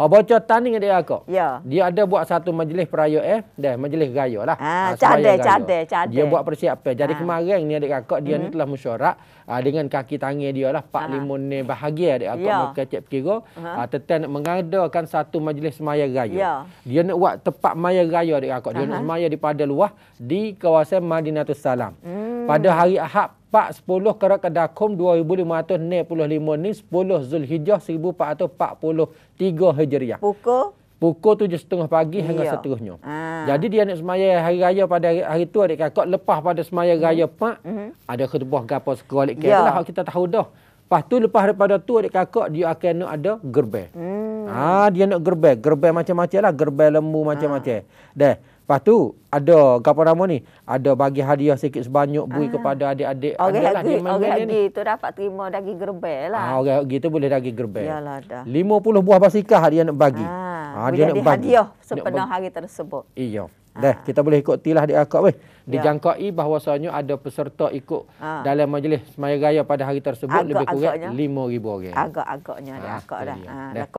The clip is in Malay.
Oh Baca tanding dia aku. Ya. Dia ada buat satu majlis perayaan eh. Dah majlis gaya lah. Ha, cadai, cadai, cadai. Dia buat persiapan. Jadi ha. kemarin ni adik aku dia hmm. ni mhm. telah musyarak uh, ah, dengan kaki tangi dia lah. Pak ha. Ah. Limun ni bahagia adik aku. Ya. Muka cik pekira. Ha. Uh, Tentang nak mengadakan satu majlis semaya gaya. Ya. Dia nak buat tempat maya gaya adik aku. Dia ha. nak semaya di pada luar di kawasan Madinatul Salam. Hmm. Pada hari Ahad Pak 410 Karakadakum 2565 ni 10 Zulhijjah 1443 Hijriah. Pukul? Pukul tujuh setengah pagi iya. hingga seterusnya. Ah. Jadi dia nak semaya hari raya pada hari, hari tu adik kakak. Lepas pada semaya mm. raya pak, mm -hmm. ada ketubah gapa sekolah adik ya. kakak. Yeah. Lah, kita tahu dah. Lepas tu lepas daripada tu adik kakak dia akan nak ada gerbe. Mm. Ah dia nak gerbe, gerbe macam-macam lah, gerbe lembu macam-macam. Ah. Deh. Lepas tu ada gapo nama ni? Ada bagi hadiah sikit sebanyak bui ah. kepada adik-adik. Okay, adik okay, lah, okay, ni. tu dapat terima daging gerbel lah. Ah, okay, okay, tu boleh daging gerbel. Yalah dah. 50 buah basikal hadiah nak bagi. Ah, ah dia nak bagi. Hadiah sepenuh hari tersebut. Iya. Ah. Dah, kita boleh ikut tilah di akak weh. Dijangkai ya. bahawasanya ada peserta ikut Haa. Ah. dalam majlis semaya gaya pada hari tersebut agak, lebih kurang 5000 orang. Agak-agaknya di ah, akak dah.